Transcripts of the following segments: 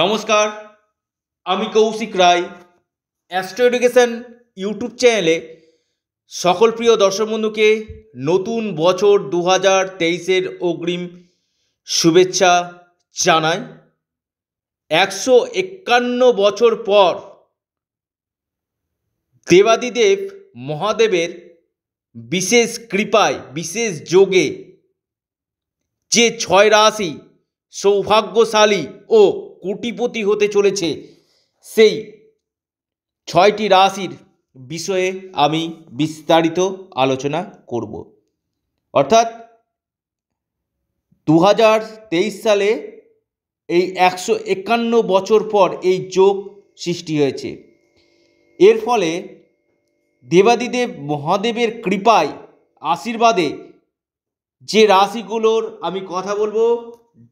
নমস্কার আমি Kaushik Roy Astro Education YouTube চ্যানেলে সকল প্রিয় দর্শক বন্ধুকে নতুন বছর দু হাজার তেইশের অগ্রিম শুভেচ্ছা জানাই একশো একান্ন বছর পর দেবাদিদেব মহাদেবের বিশেষ কৃপায় বিশেষ যোগে যে ছয় রাশি সৌভাগ্যশালী ও কোটিপতি হতে চলেছে সেই ছয়টি রাশির বিষয়ে আমি বিস্তারিত আলোচনা করব অর্থাৎ দু সালে এই একশো একান্ন বছর পর এই যোগ সৃষ্টি হয়েছে এর ফলে দেবাদিদেব মহাদেবের কৃপায় আশীর্বাদে যে রাশিগুলোর আমি কথা বলবো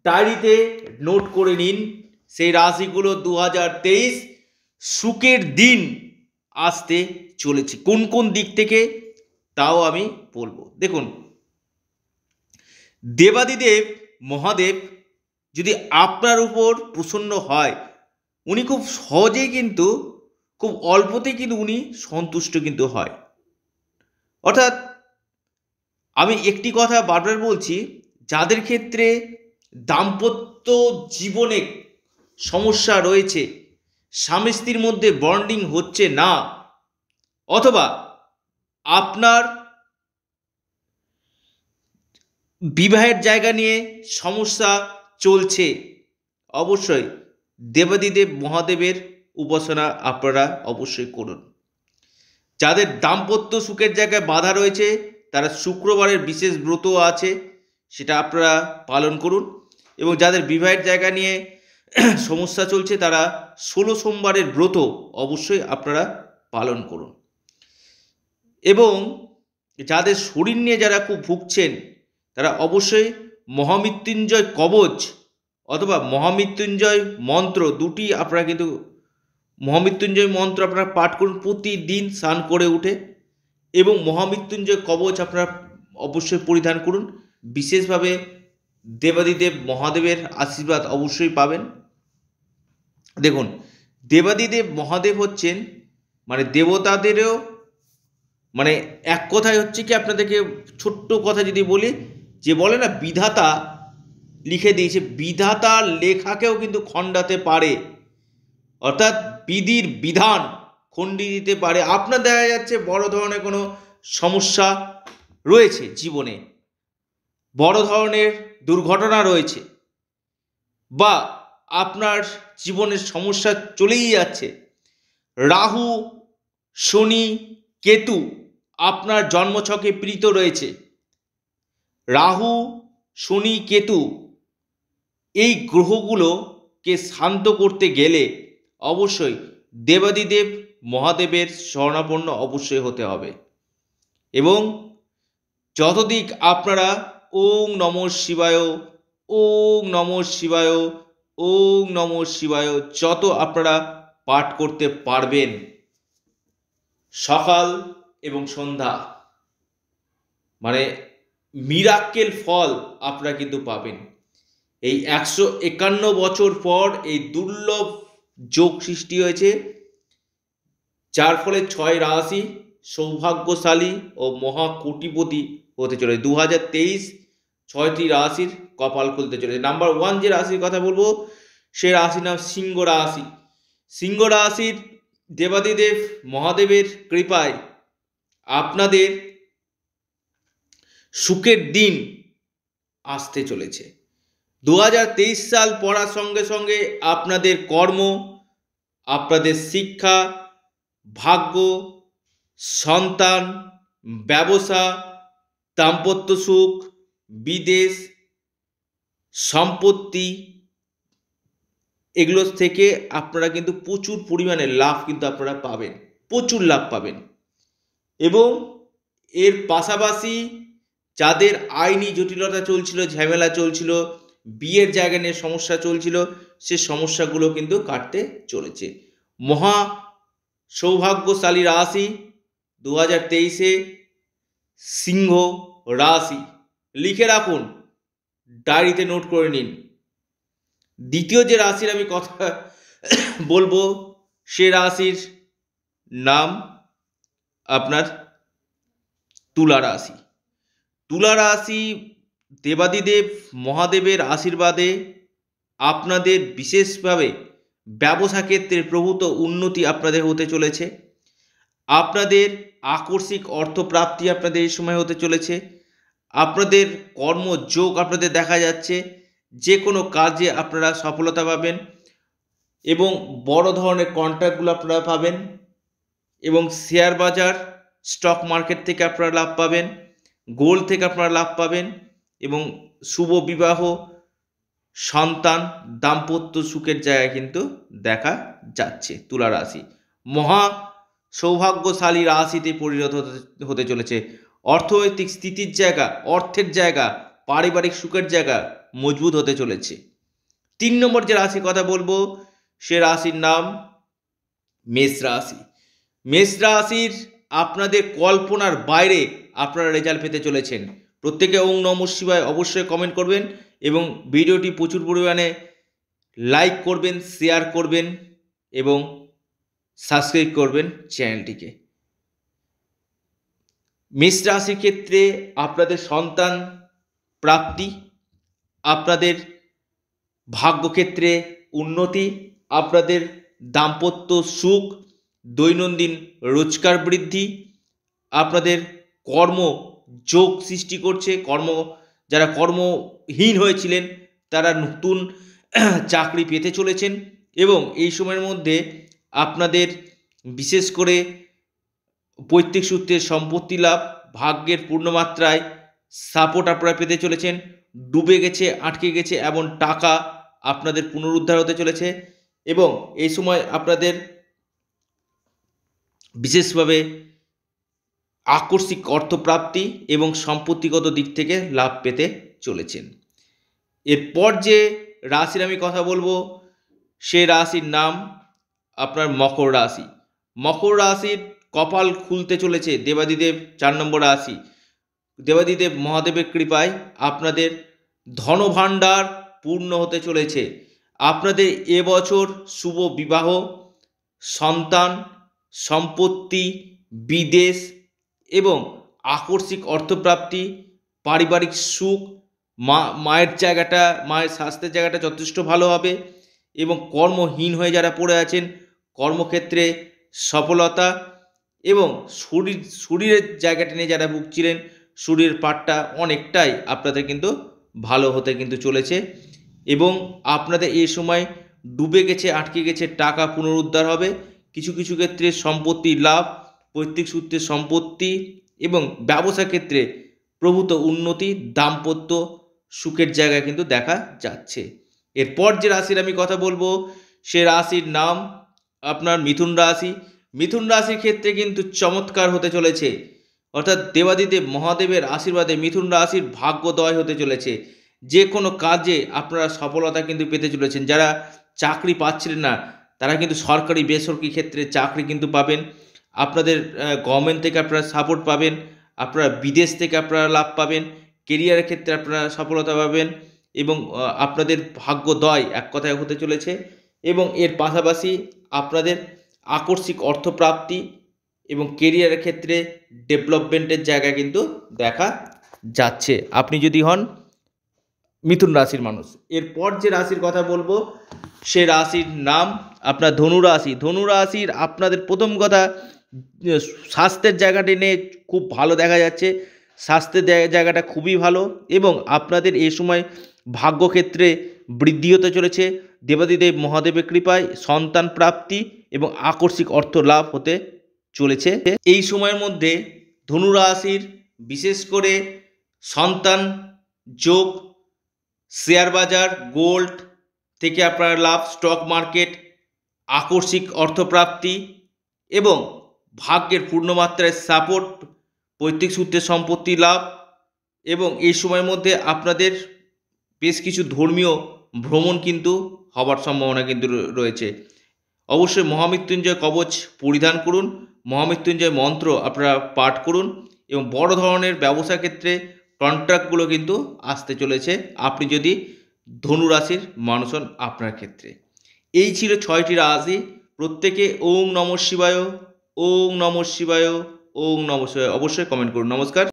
ডায়েরিতে নোট করে নিন সেই রাশিগুলো দু সুখের দিন আসতে চলেছে কোন কোন দিক থেকে তাও আমি বলবো দেখুন দেবাদিদেব মহাদেব যদি আপনার উপর প্রসন্ন হয় উনি খুব সহজেই কিন্তু খুব অল্পতেই কিন্তু উনি সন্তুষ্ট কিন্তু হয় অর্থাৎ আমি একটি কথা বারবার বলছি যাদের ক্ষেত্রে দাম্পত্য জীবনে সমস্যা রয়েছে স্বামী স্ত্রীর মধ্যে বন্ডিং হচ্ছে না অথবা আপনার বিবাহের জায়গা নিয়ে সমস্যা চলছে অবশ্যই দেবাদিদেব মহাদেবের উপাসনা আপনারা অবশ্যই করুন যাদের দাম্পত্য সুখের জায়গায় বাধা রয়েছে তারা শুক্রবারের বিশেষ ব্রত আছে সেটা আপনারা পালন করুন এবং যাদের বিবাহের জায়গা নিয়ে সমস্যা চলছে তারা ষোলো সোমবারের ব্রত অবশ্যই আপনারা পালন করুন এবং যাদের শরীর নিয়ে যারা খুব ভুগছেন তারা অবশ্যই মহামৃত্যুঞ্জয় কবচ অথবা মহামৃত্যুঞ্জয় মন্ত্র দুটি আপনারা কিন্তু মহামৃত্যুঞ্জয় মন্ত্র আপনারা পাঠ করুন প্রতিদিন স্নান করে উঠে এবং মহামৃত্যুঞ্জয় কবচ আপনারা অবশ্যই পরিধান করুন বিশেষভাবে দেবাদিদেব মহাদেবের আশীর্বাদ অবশ্যই পাবেন দেখুন দেবাদিদেব মহাদেব হচ্ছেন মানে দেবতাদেরও মানে এক কথায় হচ্ছে কি আপনাদেরকে ছোট্ট কথা যদি বলি যে বলে না বিধাতা লিখে দিয়েছে বিধাতার লেখাকেও কিন্তু খণ্ডাতে পারে অর্থাৎ বিধির বিধান খণ্ডি দিতে পারে আপনার দেখা যাচ্ছে বড় ধরনের কোনো সমস্যা রয়েছে জীবনে বড় ধরনের দুর্ঘটনা রয়েছে বা আপনার জীবনের সমস্যা চলেই যাচ্ছে রাহু শনি কেতু আপনার জন্মছকে প্রীত রয়েছে রাহু শনি কেতু এই গ্রহগুলোকে শান্ত করতে গেলে অবশ্যই দেবাদিদেব মহাদেবের স্বর্ণাপন্ন অবশ্যই হতে হবে এবং যতদিক আপনারা ওং নম শিবায় ওং নম শিবায় ওং নম শিবায় যত আপনারা পাঠ করতে পারবেন সকাল এবং সন্ধ্যা মানে মিরাক্কেল ফল আপনারা কিন্তু পাবেন এই একশো একান্ন বছর পর এই দুর্লভ যোগ সৃষ্টি হয়েছে যার ফলে ছয় রাশি সৌভাগ্যশালী ও মহাকুটিপতি হতে চলে দু হাজার তেইশ ছয়টি রাশির কপাল খুলতে চলেছে নাম্বার ওয়ান যে রাশির কথা বলবো সে রাশির নাম সিংহ রাশি সিংহ রাশির দেবাদিদেব মহাদেবের কৃপায় আপনাদের সুখের দিন আসতে চলেছে দু সাল পড়ার সঙ্গে সঙ্গে আপনাদের কর্ম আপনাদের শিক্ষা ভাগ্য সন্তান ব্যবসা দাম্পত্য সুখ বিদেশ সম্পত্তি এগুলো থেকে আপনারা কিন্তু প্রচুর পরিমাণে লাভ কিন্তু আপনারা পাবেন প্রচুর লাভ পাবেন এবং এর পাশাপাশি যাদের আইনি জটিলতা চলছিল ঝামেলা চলছিল বিয়ের জায়গা নিয়ে সমস্যা চলছিল সে সমস্যাগুলো কিন্তু কাটতে চলেছে মহা সৌভাগ্যশালী রাশি দু হাজার তেইশে সিংহ রাশি লিখে রাখুন ডায়েরিতে নোট করে নিন দ্বিতীয় যে রাশির আমি কথা বলবো সে রাশির নাম আপনার তুলা রাশি তুলা রাশি দেবাদিদেব মহাদেবের আশীর্বাদে আপনাদের বিশেষভাবে ব্যবসা ক্ষেত্রে প্রভূত উন্নতি আপনাদের হতে চলেছে আপনাদের আকস্মিক অর্থপ্রাপ্তি আপনাদের এই সময় হতে চলেছে আপনাদের কর্মযোগ আপনাদের দেখা যাচ্ছে যে কোনো কাজে আপনারা সফলতা পাবেন এবং বড় ধরনের কন্ট্রাক্টগুলো আপনারা পাবেন এবং শেয়ার বাজার স্টক মার্কেট থেকে আপনারা লাভ পাবেন গোল্ড থেকে আপনারা লাভ পাবেন এবং শুভ বিবাহ সন্তান দাম্পত্য সুখের জায়গা কিন্তু দেখা যাচ্ছে তুলা রাশি মহা সৌভাগ্যশালী রাশিতে পরিণত হতে চলেছে অর্থনৈতিক স্থিতির জায়গা অর্থের জায়গা পারিবারিক সুখের জায়গা মজবুত হতে চলেছে তিন নম্বর যে রাশির কথা বলবো সে রাশির নাম মেষ রাশি মেষ রাশির আপনাদের কল্পনার বাইরে আপনারা রেজাল্ট পেতে চলেছেন প্রত্যেকে ওং নম শিবায় অবশ্যই কমেন্ট করবেন এবং ভিডিওটি প্রচুর পরিমাণে লাইক করবেন শেয়ার করবেন এবং সাবস্ক্রাইব করবেন চ্যানেলটিকে মেষ রাশির ক্ষেত্রে আপনাদের সন্তান প্রাপ্তি আপনাদের ভাগ্যক্ষেত্রে উন্নতি আপনাদের দাম্পত্য সুখ দৈনন্দিন রোজগার বৃদ্ধি আপনাদের কর্ম যোগ সৃষ্টি করছে কর্ম যারা কর্মহীন হয়েছিলেন তারা নতুন চাকরি পেতে চলেছেন এবং এই সময়ের মধ্যে আপনাদের বিশেষ করে পৈতৃক সূত্রে সম্পত্তি লাভ ভাগ্যের পূর্ণমাত্রায় সাপোর্ট আপনারা পেতে চলেছেন ডুবে গেছে আটকে গেছে এমন টাকা আপনাদের পুনরুদ্ধার হতে চলেছে এবং এই সময় আপনাদের বিশেষভাবে আকস্মিক অর্থপ্রাপ্তি এবং সম্পত্তিগত দিক থেকে লাভ পেতে চলেছেন এরপর যে রাশির আমি কথা বলবো সে রাশির নাম আপনার মকর রাশি মকর রাশির কপাল খুলতে চলেছে দেবাদিদেব চার নম্বর আশি দেবাদিদেব মহাদেবের কৃপায় আপনাদের ধনভাণ্ডার পূর্ণ হতে চলেছে আপনাদের এবছর শুভ বিবাহ সন্তান সম্পত্তি বিদেশ এবং আকর্ষিক অর্থপ্রাপ্তি পারিবারিক সুখ মা মায়ের জায়গাটা মায়ের স্বাস্থ্যের জায়গাটা যথেষ্ট ভালো হবে এবং কর্মহীন হয়ে যারা পড়ে আছেন কর্মক্ষেত্রে সফলতা এবং শরীর শরীরের জায়গাটা নিয়ে যারা ভুগছিলেন শরীরের পাটটা অনেকটাই আপনাদের কিন্তু ভালো হতে কিন্তু চলেছে এবং আপনাদের এই সময় ডুবে গেছে আটকে গেছে টাকা পুনরুদ্ধার হবে কিছু কিছু ক্ষেত্রে সম্পত্তি লাভ পৈতৃক সূত্রে সম্পত্তি এবং ব্যবসা ক্ষেত্রে প্রভূত উন্নতি দাম্পত্য সুখের জায়গায় কিন্তু দেখা যাচ্ছে এরপর যে রাশির আমি কথা বলবো সে রাশির নাম আপনার মিথুন রাশি মিথুন রাশির ক্ষেত্রে কিন্তু চমৎকার হতে চলেছে অর্থাৎ দেবাদিদেব মহাদেবের আশীর্বাদে মিথুন রাশির ভাগ্যদয় হতে চলেছে যে কোনো কাজে আপনারা সফলতা কিন্তু পেতে চলেছেন যারা চাকরি পাচ্ছিলেন না তারা কিন্তু সরকারি বেসরকারি ক্ষেত্রে চাকরি কিন্তু পাবেন আপনাদের গভর্নমেন্ট থেকে আপনারা সাপোর্ট পাবেন আপনারা বিদেশ থেকে আপনারা লাভ পাবেন কেরিয়ারের ক্ষেত্রে আপনারা সফলতা পাবেন এবং আপনাদের ভাগ্যদয় এক কথায় হতে চলেছে এবং এর পাশাপাশি আপনাদের আকস্মিক অর্থপ্রাপ্তি এবং কেরিয়ারের ক্ষেত্রে ডেভেলপমেন্টের জায়গা কিন্তু দেখা যাচ্ছে আপনি যদি হন মিথুন রাশির মানুষ এরপর যে রাশির কথা বলবো সে রাশির নাম আপনার ধনু রাশি ধনু রাশির আপনাদের প্রথম কথা স্বাস্থ্যের জায়গাটি নিয়ে খুব ভালো দেখা যাচ্ছে স্বাস্থ্যের জায়গাটা খুবই ভালো এবং আপনাদের এ সময় ভাগ্যক্ষেত্রে বৃদ্ধি হতে চলেছে দেবাদিদেব মহাদেবের কৃপায় সন্তান প্রাপ্তি এবং আকর্ষিক অর্থ লাভ হতে চলেছে এই সময়ের মধ্যে ধনুরাশির বিশেষ করে সন্তান যোগ শেয়ার বাজার গোল্ড থেকে আপনার লাভ স্টক মার্কেট আকর্ষিক অর্থপ্রাপ্তি এবং ভাগ্যের পূর্ণমাত্রায় সাপোর্ট পৈতৃক সূত্রে সম্পত্তি লাভ এবং এই সময়ের মধ্যে আপনাদের বেশ কিছু ধর্মীয় ভ্রমণ কিন্তু হবার সম্ভাবনা কিন্তু রয়েছে অবশ্যই মহামৃত্যুঞ্জয় কবচ পরিধান করুন মহামৃত্যুঞ্জয় মন্ত্র আপনারা পাঠ করুন এবং বড় ধরনের ব্যবসা ক্ষেত্রে কন্ট্রাক্টগুলো কিন্তু আসতে চলেছে আপনি যদি ধনুরাশির মানুষ হন আপনার ক্ষেত্রে এই ছিল ছয়টি রাশি প্রত্যেকে ওং নম শিবায় ওং নম শিবায় ওং নম শিবায় অবশ্যই কমেন্ট করুন নমস্কার